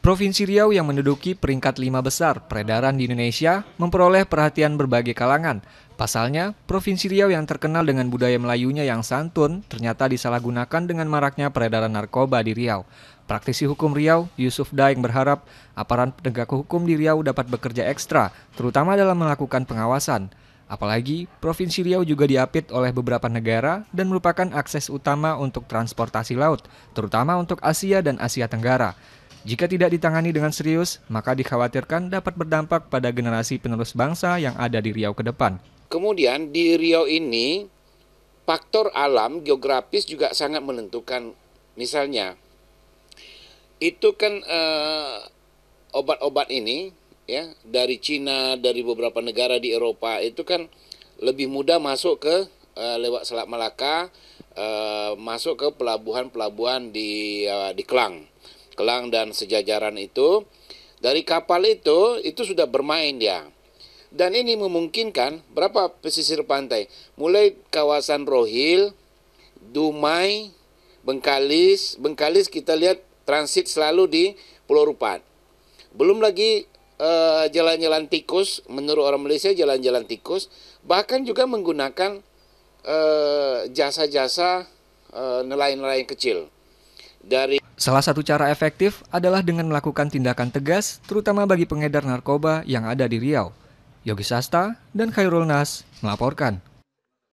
Provinsi Riau yang menduduki peringkat lima besar peredaran di Indonesia memperoleh perhatian berbagai kalangan. Pasalnya, Provinsi Riau yang terkenal dengan budaya Melayunya yang santun ternyata disalahgunakan dengan maraknya peredaran narkoba di Riau. Praktisi hukum Riau, Yusuf Daeng berharap aparat penegak hukum di Riau dapat bekerja ekstra, terutama dalam melakukan pengawasan. Apalagi, Provinsi Riau juga diapit oleh beberapa negara dan merupakan akses utama untuk transportasi laut, terutama untuk Asia dan Asia Tenggara. Jika tidak ditangani dengan serius, maka dikhawatirkan dapat berdampak pada generasi penerus bangsa yang ada di Riau ke depan. Kemudian di Riau ini faktor alam geografis juga sangat menentukan. Misalnya itu kan eh, obat-obat ini ya dari Cina, dari beberapa negara di Eropa itu kan lebih mudah masuk ke eh, lewat Selat Malaka, eh, masuk ke pelabuhan-pelabuhan di eh, di Kelang Kelang dan sejajaran itu dari kapal itu itu sudah bermain dia. Dan ini memungkinkan berapa pesisir pantai? Mulai kawasan Rohil, Dumai, Bengkalis, Bengkalis kita lihat transit selalu di Pulau Rupat. Belum lagi jalan eh, jalan-jalan tikus, menurut orang Malaysia jalan-jalan tikus, bahkan juga menggunakan jasa eh, jasa-jasa eh, nelayan-nelayan kecil dari Salah satu cara efektif adalah dengan melakukan tindakan tegas, terutama bagi pengedar narkoba yang ada di Riau. Yogi Sasta dan Khairul Nas melaporkan.